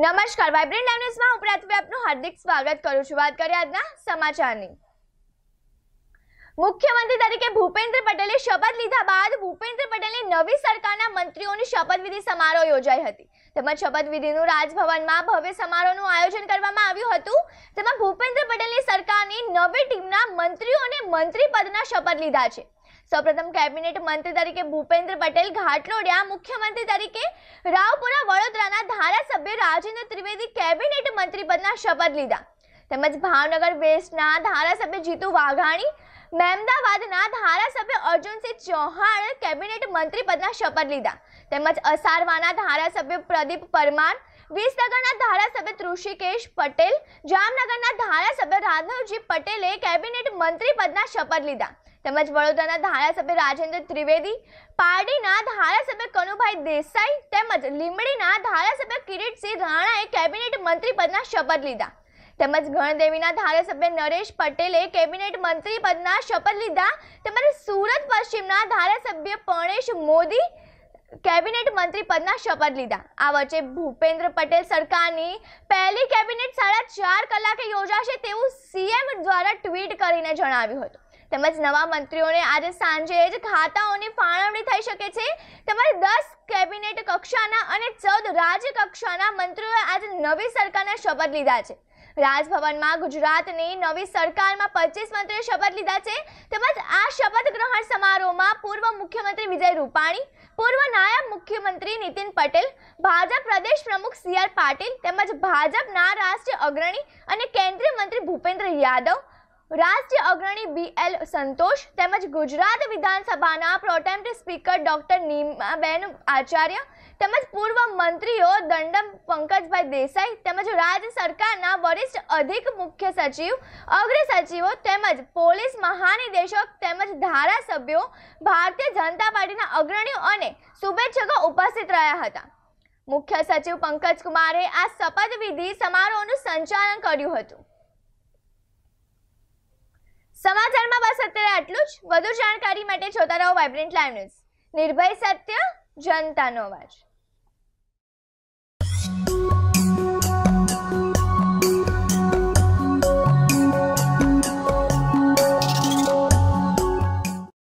નમસ્કાર વાઇબ્રન્ટ ન્યૂઝમાં હું પ્રાથવી આપનું હાર્દિક સ્વાગત કરું છું વાત કરીએ આજના સમાચારની મુખ્યમંત્રી તરીકે ભૂપેન્દ્ર પટેલે શપથ લીધા બાદ ભૂપેન્દ્ર પટેલની નવી સરકારના મંત્રીઓની શપથવિધિ સમારોહ યોજાઈ હતી તેમજ શપથવિધિનું રાજભવનમાં ભવ્ય સમારોહનું આયોજન કરવામાં આવ્યું હતું તેમાં ભૂપેન્દ્ર પટેલની સરકારની નવી ટીમના મંત્રીઓને અને મંત્રી પદના શપથ લીધા છે સૌપ્રથમ કેબિનેટ મંત્રી તરીકે ભૂપેન્દ્ર પટેલ ઘાટલોડિયા મુખ્યમંત્રી તરીકે રાવપુરા ધારાસભ્ય રાજેન્દ્ર ત્રિવેદી કેબિનેટ મંત્રી પદના શપથ લીધા તેમજ ભાવનગર વેસ્ટના ધારાસભ્ય જીતુ વાઘાણી મહેમદાવાદના ધારાસભ્ય અર્જુનસિંહ ચૌહાણ કેબિનેટ મંત્રી પદના શપથ લીધા તેમજ અસારવાના ધારાસભ્ય પ્રદીપ પરમાર વિસનગરના ધારાસભ્ય તૃષિકેશ પટેલ જામનગરના ધારાસભ્ય રાધવજી પટેલે કેબિનેટ મંત્રી પદના શપથ લીધા તેમજ વડોદરાના ધારાસભ્ય રાજેન્દ્ર ત્રિવેદી પારડીના ધારાસભ્ય કનુભાઈ દેસાઈ તેમજ લીંબડીના ધારાસભ્ય કિરીટસિંહ રાણાએ કેબિનેટ મંત્રી પદના શપથ લીધા તેમજ ગણદેવીના ધારાસભ્ય નરેશ પટેલે કેબિનેટ મંત્રી પદના શપથ લીધા તેમજ સુરત પશ્ચિમના ધારાસભ્ય પણેશ મોદી કેબિનેટ મંત્રી પદના શપથ લીધા આ વચ્ચે ભૂપેન્દ્ર પટેલ સરકારની પહેલી કેબિનેટ સાડા ચાર કલાકે યોજાશે તેવું સીએમ દ્વારા ટ્વીટ કરીને જણાવ્યું હતું તેમજ નવા મંત્રીઓને આજે સાંજે જ ખાતાઓની ફાળવણી થઈ શકે છે તેમજ દસ કેબિનેટ કક્ષાના અને ચૌદ રાજ્ય કક્ષાના મંત્રીઓએ આજે નવી સરકારના શપથ લીધા છે રાજભવનમાં ગુજરાતની નવી સરકારમાં પચીસ મંત્રીએ શપથ લીધા છે તેમજ આ શપથ ગ્રહણ સમારોહમાં પૂર્વ મુખ્યમંત્રી વિજય રૂપાણી પૂર્વ નાયબ મુખ્યમંત્રી નીતિન પટેલ ભાજપ પ્રદેશ પ્રમુખ સી આર પાટીલ તેમજ ભાજપના રાષ્ટ્રીય અગ્રણી અને કેન્દ્રીય મંત્રી ભૂપેન્દ્ર યાદવ રાષ્ટ્રીય અગ્રણી બી એલ સંતોષ તેમજ ગુજરાત વિધાનસભાના પ્રોટેમ સ્પીકર ડૉક્ટર નીમાબેન આચાર્ય તેમજ પૂર્વ મંત્રીઓ દંડમ પંકજભાઈ દેસાઈ તેમજ રાજ્ય સરકારના વરિષ્ઠ અધિક મુખ્ય સચિવ અગ્ર સચિવો તેમજ પોલીસ મહાનિદેશક તેમજ ધારાસભ્યો ભારતીય જનતા પાર્ટીના અગ્રણીઓ અને શુભેચ્છકો ઉપસ્થિત રહ્યા હતા મુખ્ય સચિવ પંકજ કુમારે આ શપથવિધિ સમારોહનું સંચાલન કર્યું હતું સમાચારમાં બસ અત્યારે આટલું જ વધુ જાણકારી માટે જોતા રહો વાઇબ્રન્ટ લાઈવ ન્યૂઝ નિર્ભય સત્ય જનતાનો અવાજ